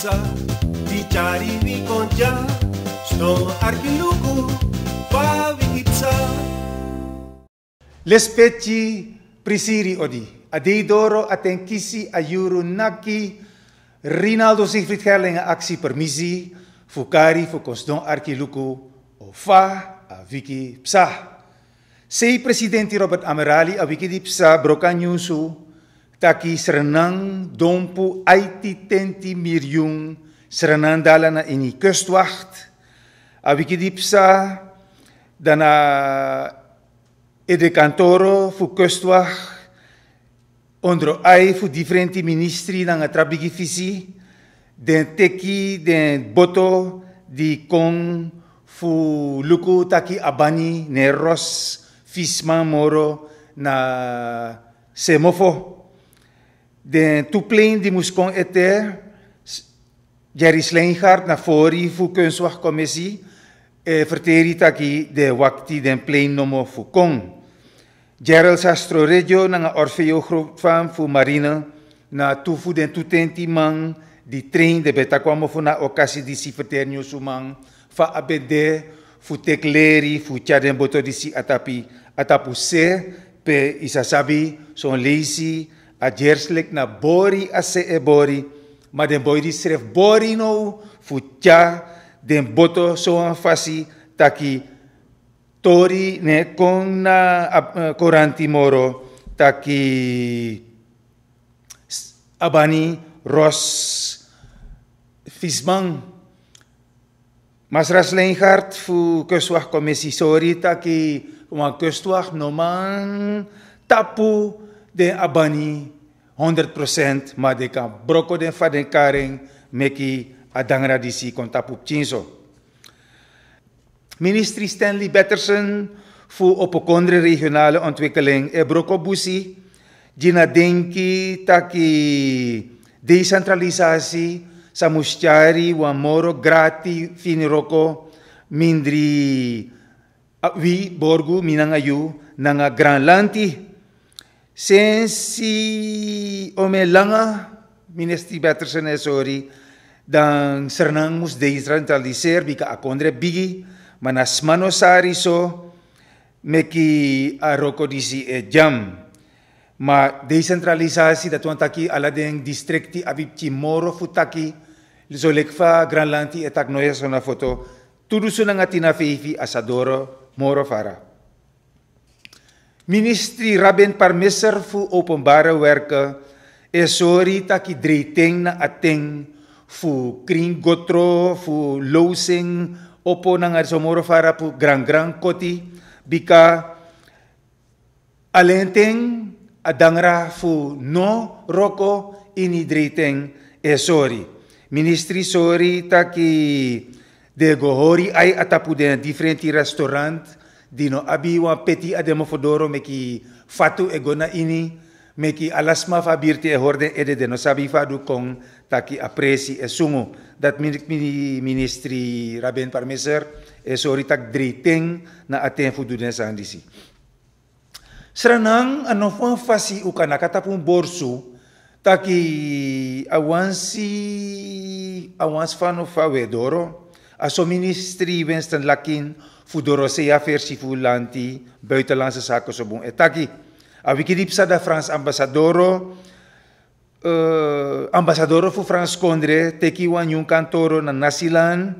Fransa, Ticari vi conja, stom arkiluku, favi itsa. Les peci prisiri odi, atenkisi ayuru naki, Rinaldo Siegfried Gerlingen actie permissie, fukari fukosdon arkiluku, ofa aviki psa. Sei presidenti Robert Amerali aviki di psa brokanyusu, taki serenang dompu aiti tenti miryung serenang dalana ini kustwacht awikidipsa dana edekantoro fu kustwacht ondro ai fu differenti ministri nanga den teki den boto di kon fu luku taki abani ne ros fisman moro na semofo de tuplein die muskong eter Jerry Sleingaard na fori fu kunstwag commissie, eh, verteerde dat hij de wakti den plein nomo fu kon. Gerald Sastro Reggio na orfeo groep van fu marina, na tufu den tutenti man, di train de betakwamo fu na occasie di si sumang, fa abede fu tekleri fu tjaden boto di si atapi, atapu se, pe isasabi, son leisi, a jerslik na bori ase se e bori, ma den Bori bori nou fu tja den boto so an fasi taki tori ne kon na eh, koranti moro taki abani ros fisman Masras Leinhart fu kustwacht commissie sori. taki wan kustwacht noman tapu de abani 100% ma de ka broko den fa den karing meki a dangra disi kon tapu pchinso. Ministri Stanley Betterson fu opokondre regionale ontwikkeling e broko busi jina denki taki decentralisasi sa mustyari wa moro grati finiroko mindri wi borgu minangayu nanga granlanti Sensi omelanga ministri Patterson e eh, Sori, dan Sernangus mus deisran talisir bika akondre bigi manas manosari so meki aroko disi e jam ma decentralisatie dat want taki ala den districti abipti moro futaki zo lekfa granlanti etak noya foto tudusunanga feifi asadoro moro fara Ministry Rabin Parmeser fu openbare werke e sori taki dreiteng na ating fu kringgotro fu losing opo na nga fara fu gran gran koti bika alenteng adangra fu no roko ini dreiteng e sori. Ministri sori taki de gohori ai atapu de differenti restaurant dino abi wan peti ademo fodoro meki fatu e ini meki alasma fa birti e horde ede deno sabi fa du kon taki apresi e sungu dat mini ministri raben parmeser e sori tak dri na aten fudu den sandisi seranang ano fon fasi ukana pun borsu taki awansi awans fano fa wedoro Als ministerie Winston Lakin Fudorosea Versi Fulanti, Buitenlandse Zaken bon Etaki. A Wikidipsa da Frans Ambassadoro, uh, eh, Ambassadoro fu Frans Kondre, teki wan yung kantoro na Nasilan,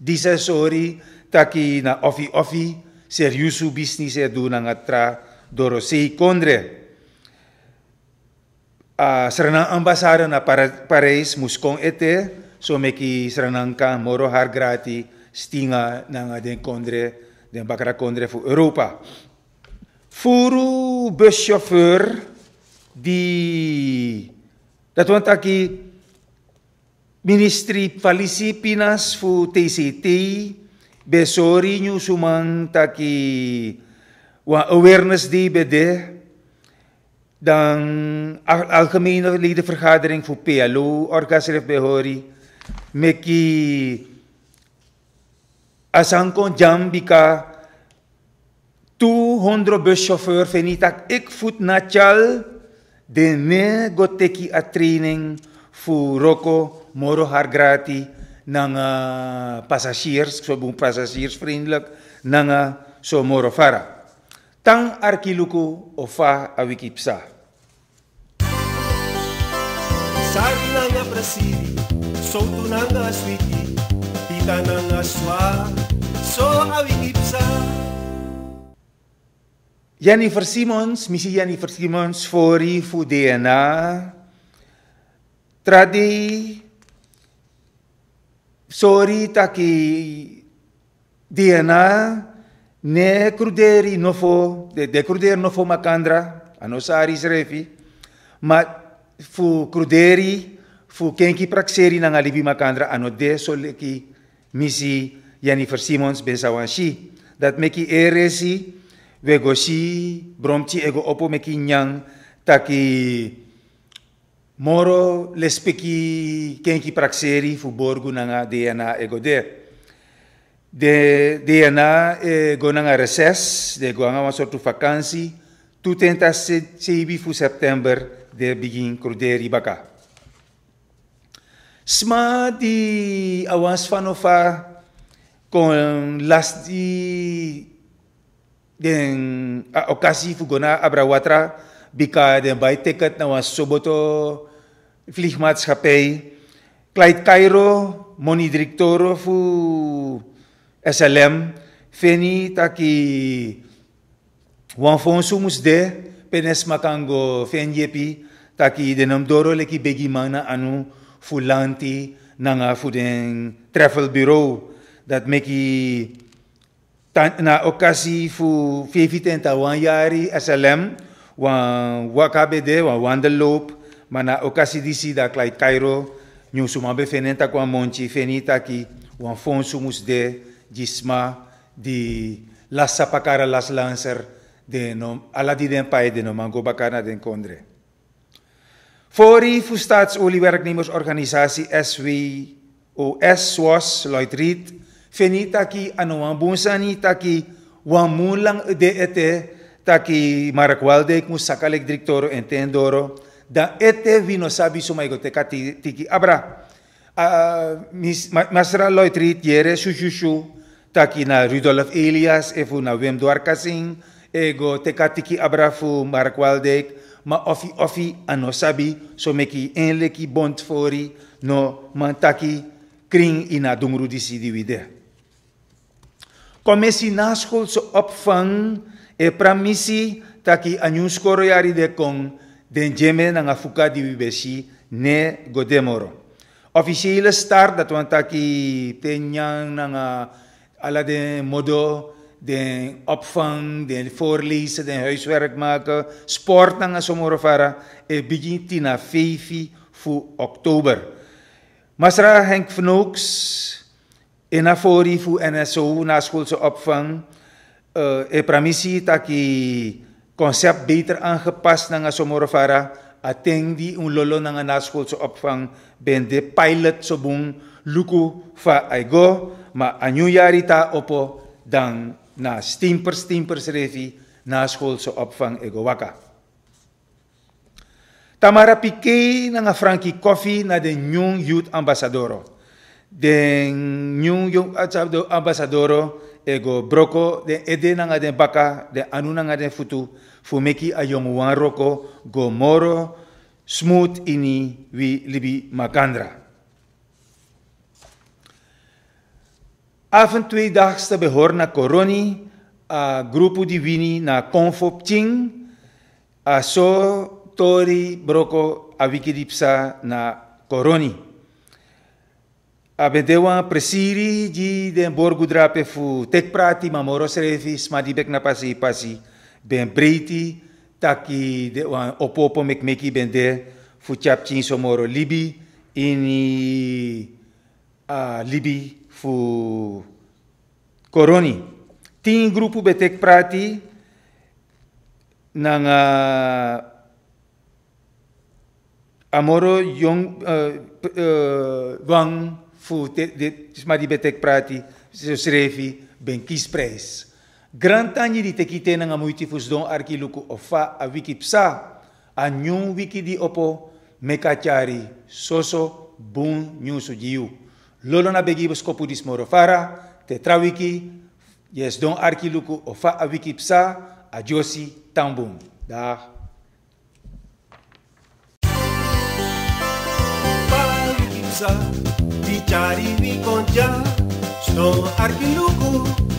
disesori sori taki na ofi ofi, seriusu business e du na tra Dorosei Kondre. Uh, Serena ambasada na Paris, Muscon ete, so meki Srananka, Moro Hargrati, Stinga, Nanga den Kondre, den bakara Kondre voor Europa. Furu buschauffeur, die, dat want aki ministri palisi pinas fu TCT, besori nyu suman taki wa awareness die bede, dan algemene ledenvergadering voor PLO, Orga Behori, με asanko jambika tu hondro buschauffeur fenitak ik foot nachal de ne goteki a training fu roko moro hargrati ng uh, passagiers so bung passagiers vriendelijk ng uh, so moro fara tang arkiluku ofa awikipsa Sarnanga Brasili, swiki Switi, Pitananga Swa, So Awigipsa. Jennifer Simons, missie Jennifer Simons, Fori voor DNA, Tradi, Sorry Taki, DNA, ne cruderi nofo, de, de cruderi nofo makandra, anosari srefi, ma. fu cruderi, fu kenki prakseri na nga libi makandra ano de soleki misi Jennifer Simmons besawan shi. Dat meki eresi wego shi bromti ego opo meki nyang taki moro lespeki kenki prakseri fu borgu na nga DNA ego de. De DNA ego na nga reses, de go nga wasotu vakansi, tutenta sebi fu september dia bikin kruderi baka. Smadi awas fanofa kon las di den a okasi fugona abrawatra bika den baitekat na was soboto vliegmaatschappij Clyde Cairo moni directoro fu SLM feni taki wanfonsu musde penes makango fenyepi taki denom doro leki begi mana anu fulanti nanga fuden travel bureau dat meki na okasi fu fevitenta wan yari SLM wan wakabede wan wandelloop maar na okasi disi da klai Cairo nyu sumabe fenenta kwa monchi fenita ki wan fonsu musde gisma di lassa pakara las lancer de nom, alla den pae de nomango bakana den kondre. Fori voor staatsoliewerknemersorganisatie SWOS was loitrit feni taki anoan bunsani taki wamun lang de ete taki marakwalde kun sakalek en entendoro dan ete vino sabi sumaigo tiki abra a mis, ma, masra luidriet yere shushushu taki na Rudolf Elias efu na Wim Duarkasing ego tekatiki abrafu markwaldek, ma ofi ofi anosabi, so meki enleki bontfori, no mantaki kring ina dungru disidiwide. Commissie so opvang e pramisi taki anyuskoro yari de kong den jeme nang afuka diwibesi ne godemoro. Officiële start dat wantaki taki tenyang nang ala de modo de opvang, de voorlezen, de huiswerk maken, sport na somorofara, fara, e begin na fefi voor oktober. Masra Henk Vnooks, in afori voor NSO, na schoolse opvang, uh, eh, e pramisi taki concept beter aangepast na somorofara, fara, ateng di un lolo na na schoolse opvang, ben de pilot sobung luku fa aigo, ma anyu yarita opo dan na Steampers Steampers Revi na schoolse opvang ego waka. Tamara Piquet na nga Frankie Coffee na den New Youth Ambassadoro. Den New Youth ah, Ambassadoro ego broko den ede na nga den baka den anu na nga den futu fumeki a yong roko gomoro smooth ini wi libi makandra. avondtweedaagse behoort naar Coroni, a Grupo Divini, na Confopting, a So Tori Broco, a Wikidipsa, na Coroni. A bedewa presiri di den borgu drape fu tek prati ma moro di bek na pasi pasi ben breiti taki de wan opopo mek meki ben de fu chapchin somoro libi ini uh, libi fu Koroni. Tingin grupo Betek Prati ng uh, Amoro Yong uh, eh, uh, eh, Wang Fu Madi Betek Prati Srefi Benkis Pres. Grantani di tekite ng amuiti fusdong arkiluku ofa a wikipsa a anyong wiki di opo mekatyari soso bun jiu. lolo na begi bo skopu di smoro fara, te tra wiki, yes don arki luku o fa a wiki psa, a josi tambum. Da. Bicari mi konca, sto arki luku,